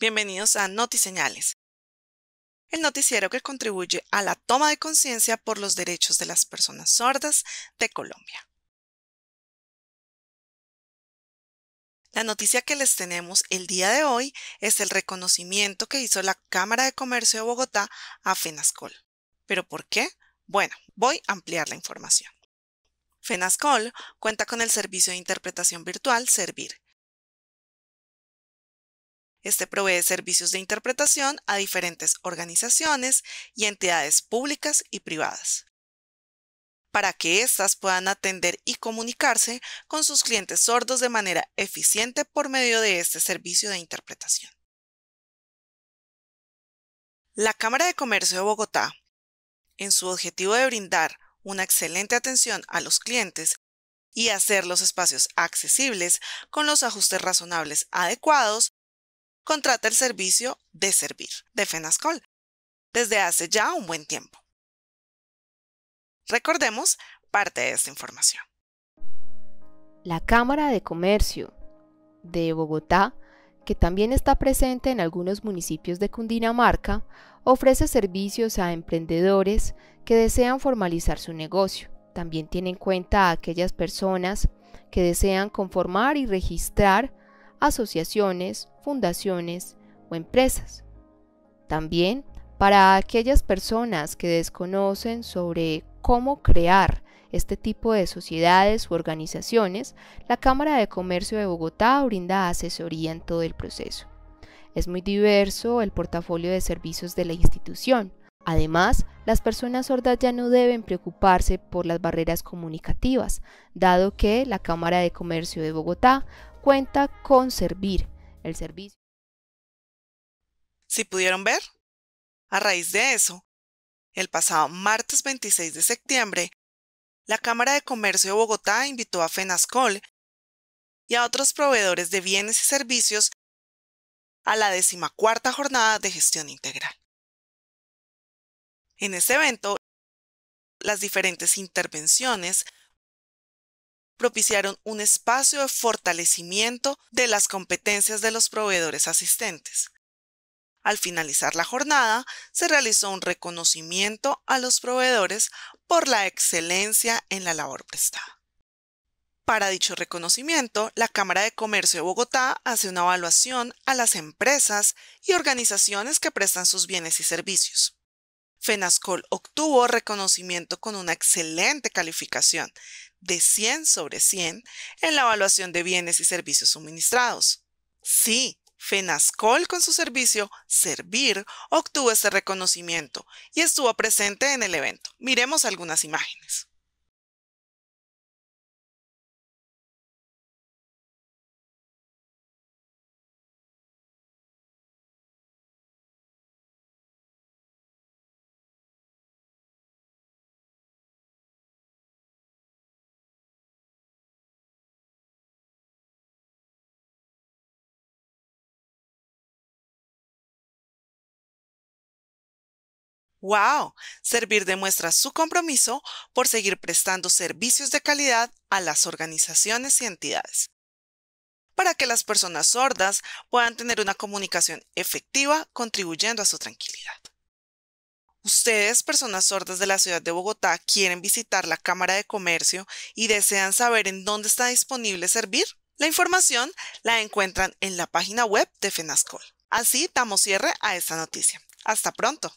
Bienvenidos a Notiseñales, el noticiero que contribuye a la toma de conciencia por los derechos de las personas sordas de Colombia. La noticia que les tenemos el día de hoy es el reconocimiento que hizo la Cámara de Comercio de Bogotá a FENASCOL. ¿Pero por qué? Bueno, voy a ampliar la información. FENASCOL cuenta con el servicio de interpretación virtual Servir, este provee servicios de interpretación a diferentes organizaciones y entidades públicas y privadas, para que éstas puedan atender y comunicarse con sus clientes sordos de manera eficiente por medio de este servicio de interpretación. La Cámara de Comercio de Bogotá, en su objetivo de brindar una excelente atención a los clientes y hacer los espacios accesibles con los ajustes razonables adecuados, contrata el servicio de servir de FENASCOL desde hace ya un buen tiempo. Recordemos parte de esta información. La Cámara de Comercio de Bogotá, que también está presente en algunos municipios de Cundinamarca, ofrece servicios a emprendedores que desean formalizar su negocio. También tiene en cuenta a aquellas personas que desean conformar y registrar asociaciones fundaciones o empresas. También para aquellas personas que desconocen sobre cómo crear este tipo de sociedades u organizaciones, la Cámara de Comercio de Bogotá brinda asesoría en todo el proceso. Es muy diverso el portafolio de servicios de la institución. Además, las personas sordas ya no deben preocuparse por las barreras comunicativas, dado que la Cámara de Comercio de Bogotá cuenta con Servir, el servicio. Si pudieron ver, a raíz de eso, el pasado martes 26 de septiembre, la Cámara de Comercio de Bogotá invitó a FENASCOL y a otros proveedores de bienes y servicios a la decimacuarta jornada de gestión integral. En este evento, las diferentes intervenciones propiciaron un espacio de fortalecimiento de las competencias de los proveedores asistentes. Al finalizar la jornada, se realizó un reconocimiento a los proveedores por la excelencia en la labor prestada. Para dicho reconocimiento, la Cámara de Comercio de Bogotá hace una evaluación a las empresas y organizaciones que prestan sus bienes y servicios. FENASCOL obtuvo reconocimiento con una excelente calificación, de 100 sobre 100 en la evaluación de bienes y servicios suministrados. Sí, FENASCOL con su servicio Servir obtuvo este reconocimiento y estuvo presente en el evento. Miremos algunas imágenes. ¡Wow! Servir demuestra su compromiso por seguir prestando servicios de calidad a las organizaciones y entidades para que las personas sordas puedan tener una comunicación efectiva contribuyendo a su tranquilidad. Ustedes, personas sordas de la ciudad de Bogotá, quieren visitar la Cámara de Comercio y desean saber en dónde está disponible servir. La información la encuentran en la página web de FENASCOL. Así damos cierre a esta noticia. Hasta pronto.